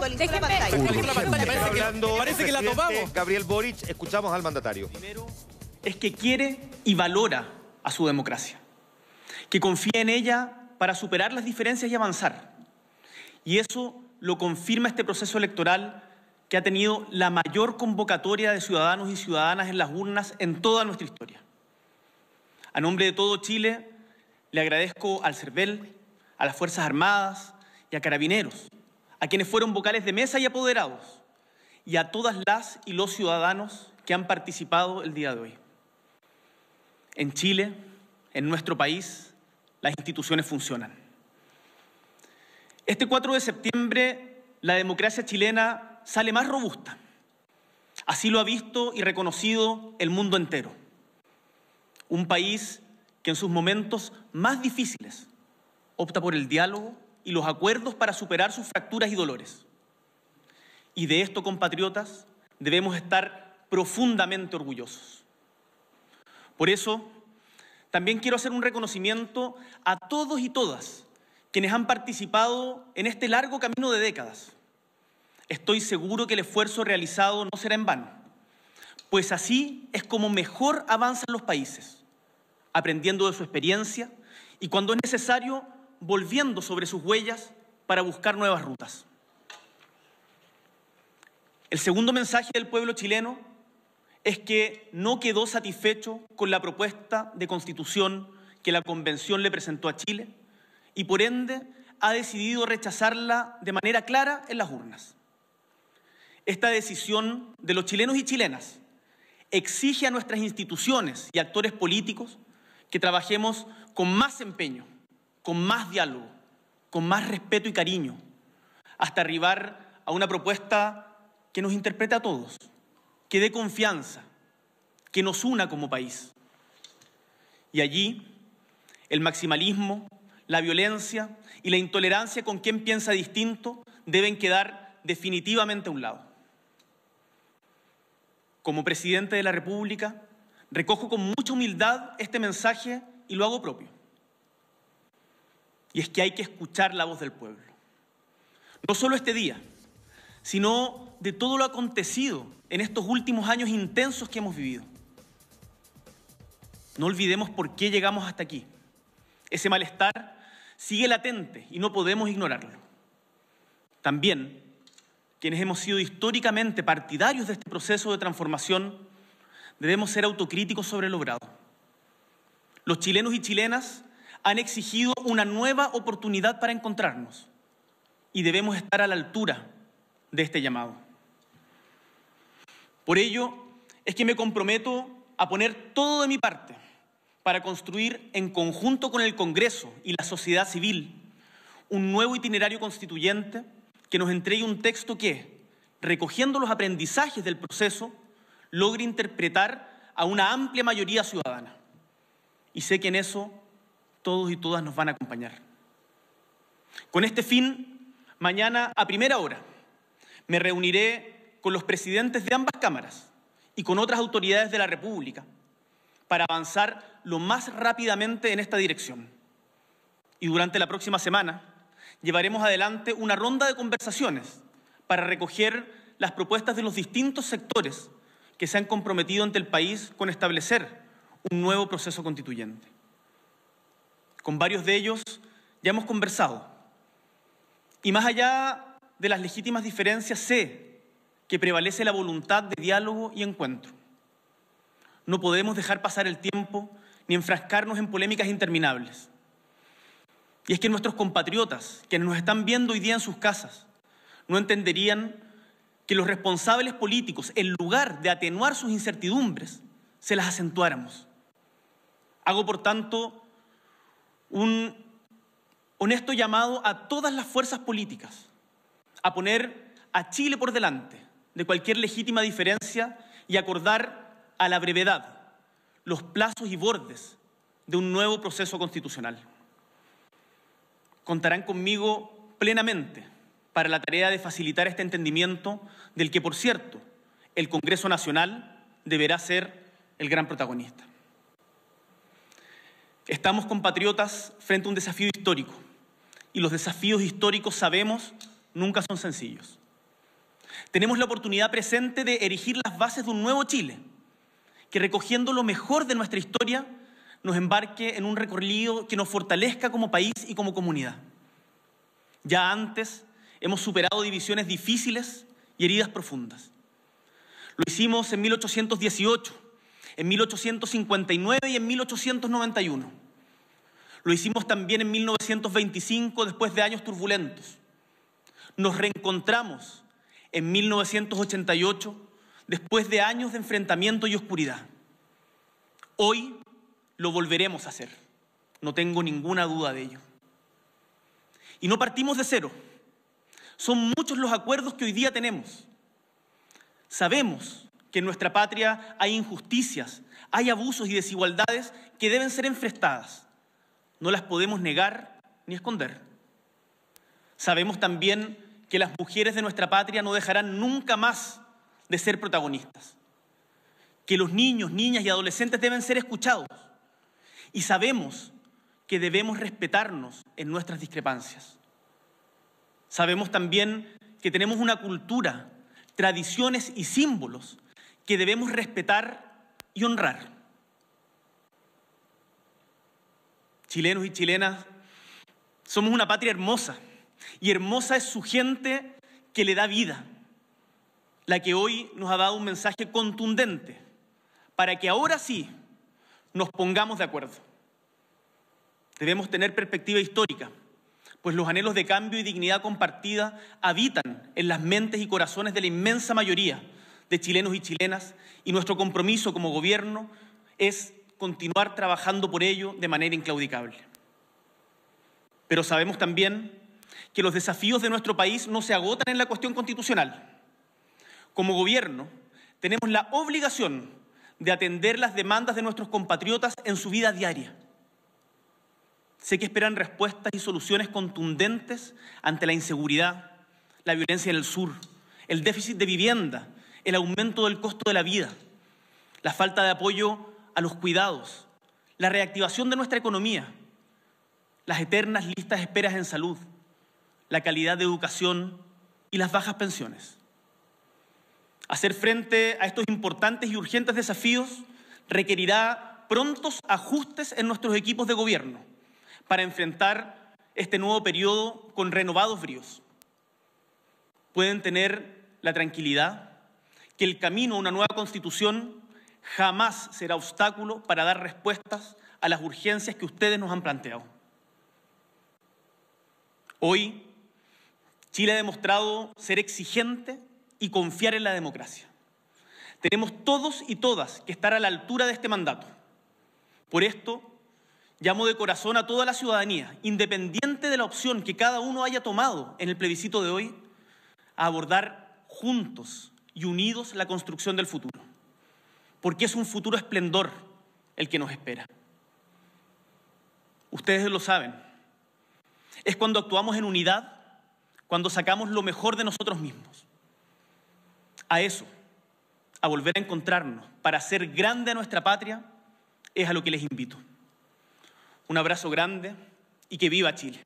Parece, que, la tomamos. Gabriel Boric, escuchamos al mandatario. Primero es que quiere y valora a su democracia, que confía en ella para superar las diferencias y avanzar. Y eso lo confirma este proceso electoral que ha tenido la mayor convocatoria de ciudadanos y ciudadanas en las urnas en toda nuestra historia. A nombre de todo Chile, le agradezco al CERVEL, a las Fuerzas Armadas y a Carabineros a quienes fueron vocales de mesa y apoderados, y a todas las y los ciudadanos que han participado el día de hoy. En Chile, en nuestro país, las instituciones funcionan. Este 4 de septiembre, la democracia chilena sale más robusta. Así lo ha visto y reconocido el mundo entero. Un país que en sus momentos más difíciles opta por el diálogo y los acuerdos para superar sus fracturas y dolores. Y de esto, compatriotas, debemos estar profundamente orgullosos. Por eso, también quiero hacer un reconocimiento a todos y todas quienes han participado en este largo camino de décadas. Estoy seguro que el esfuerzo realizado no será en vano, pues así es como mejor avanzan los países, aprendiendo de su experiencia y cuando es necesario volviendo sobre sus huellas para buscar nuevas rutas. El segundo mensaje del pueblo chileno es que no quedó satisfecho con la propuesta de constitución que la Convención le presentó a Chile y por ende ha decidido rechazarla de manera clara en las urnas. Esta decisión de los chilenos y chilenas exige a nuestras instituciones y actores políticos que trabajemos con más empeño con más diálogo, con más respeto y cariño, hasta arribar a una propuesta que nos interprete a todos, que dé confianza, que nos una como país. Y allí el maximalismo, la violencia y la intolerancia con quien piensa distinto deben quedar definitivamente a un lado. Como presidente de la República, recojo con mucha humildad este mensaje y lo hago propio. Y es que hay que escuchar la voz del pueblo. No solo este día, sino de todo lo acontecido en estos últimos años intensos que hemos vivido. No olvidemos por qué llegamos hasta aquí. Ese malestar sigue latente y no podemos ignorarlo. También, quienes hemos sido históricamente partidarios de este proceso de transformación, debemos ser autocríticos sobre el logrado. Los chilenos y chilenas han exigido una nueva oportunidad para encontrarnos y debemos estar a la altura de este llamado. Por ello es que me comprometo a poner todo de mi parte para construir en conjunto con el Congreso y la sociedad civil un nuevo itinerario constituyente que nos entregue un texto que, recogiendo los aprendizajes del proceso, logre interpretar a una amplia mayoría ciudadana. Y sé que en eso todos y todas nos van a acompañar. Con este fin, mañana a primera hora me reuniré con los presidentes de ambas cámaras y con otras autoridades de la República para avanzar lo más rápidamente en esta dirección. Y durante la próxima semana llevaremos adelante una ronda de conversaciones para recoger las propuestas de los distintos sectores que se han comprometido ante el país con establecer un nuevo proceso constituyente. Con varios de ellos ya hemos conversado. Y más allá de las legítimas diferencias, sé que prevalece la voluntad de diálogo y encuentro. No podemos dejar pasar el tiempo ni enfrascarnos en polémicas interminables. Y es que nuestros compatriotas, quienes nos están viendo hoy día en sus casas, no entenderían que los responsables políticos, en lugar de atenuar sus incertidumbres, se las acentuáramos. Hago, por tanto, un honesto llamado a todas las fuerzas políticas a poner a Chile por delante de cualquier legítima diferencia y acordar a la brevedad los plazos y bordes de un nuevo proceso constitucional. Contarán conmigo plenamente para la tarea de facilitar este entendimiento del que, por cierto, el Congreso Nacional deberá ser el gran protagonista. Estamos compatriotas frente a un desafío histórico y los desafíos históricos sabemos nunca son sencillos. Tenemos la oportunidad presente de erigir las bases de un nuevo Chile que recogiendo lo mejor de nuestra historia nos embarque en un recorrido que nos fortalezca como país y como comunidad. Ya antes hemos superado divisiones difíciles y heridas profundas. Lo hicimos en 1818 en 1859 y en 1891. Lo hicimos también en 1925 después de años turbulentos. Nos reencontramos en 1988 después de años de enfrentamiento y oscuridad. Hoy lo volveremos a hacer. No tengo ninguna duda de ello. Y no partimos de cero. Son muchos los acuerdos que hoy día tenemos. Sabemos que en nuestra patria hay injusticias, hay abusos y desigualdades que deben ser enfrentadas. No las podemos negar ni esconder. Sabemos también que las mujeres de nuestra patria no dejarán nunca más de ser protagonistas, que los niños, niñas y adolescentes deben ser escuchados y sabemos que debemos respetarnos en nuestras discrepancias. Sabemos también que tenemos una cultura, tradiciones y símbolos que debemos respetar y honrar. Chilenos y chilenas, somos una patria hermosa y hermosa es su gente que le da vida, la que hoy nos ha dado un mensaje contundente para que ahora sí nos pongamos de acuerdo. Debemos tener perspectiva histórica, pues los anhelos de cambio y dignidad compartida habitan en las mentes y corazones de la inmensa mayoría de chilenos y chilenas y nuestro compromiso como gobierno es continuar trabajando por ello de manera inclaudicable. Pero sabemos también que los desafíos de nuestro país no se agotan en la cuestión constitucional. Como gobierno tenemos la obligación de atender las demandas de nuestros compatriotas en su vida diaria. Sé que esperan respuestas y soluciones contundentes ante la inseguridad, la violencia en el sur, el déficit de vivienda el aumento del costo de la vida, la falta de apoyo a los cuidados, la reactivación de nuestra economía, las eternas listas esperas en salud, la calidad de educación y las bajas pensiones. Hacer frente a estos importantes y urgentes desafíos requerirá prontos ajustes en nuestros equipos de gobierno para enfrentar este nuevo periodo con renovados bríos. Pueden tener la tranquilidad el camino a una nueva constitución jamás será obstáculo para dar respuestas a las urgencias que ustedes nos han planteado. Hoy, Chile ha demostrado ser exigente y confiar en la democracia. Tenemos todos y todas que estar a la altura de este mandato. Por esto, llamo de corazón a toda la ciudadanía, independiente de la opción que cada uno haya tomado en el plebiscito de hoy, a abordar juntos y unidos la construcción del futuro, porque es un futuro esplendor el que nos espera. Ustedes lo saben. Es cuando actuamos en unidad, cuando sacamos lo mejor de nosotros mismos. A eso, a volver a encontrarnos para hacer grande a nuestra patria, es a lo que les invito. Un abrazo grande y que viva Chile.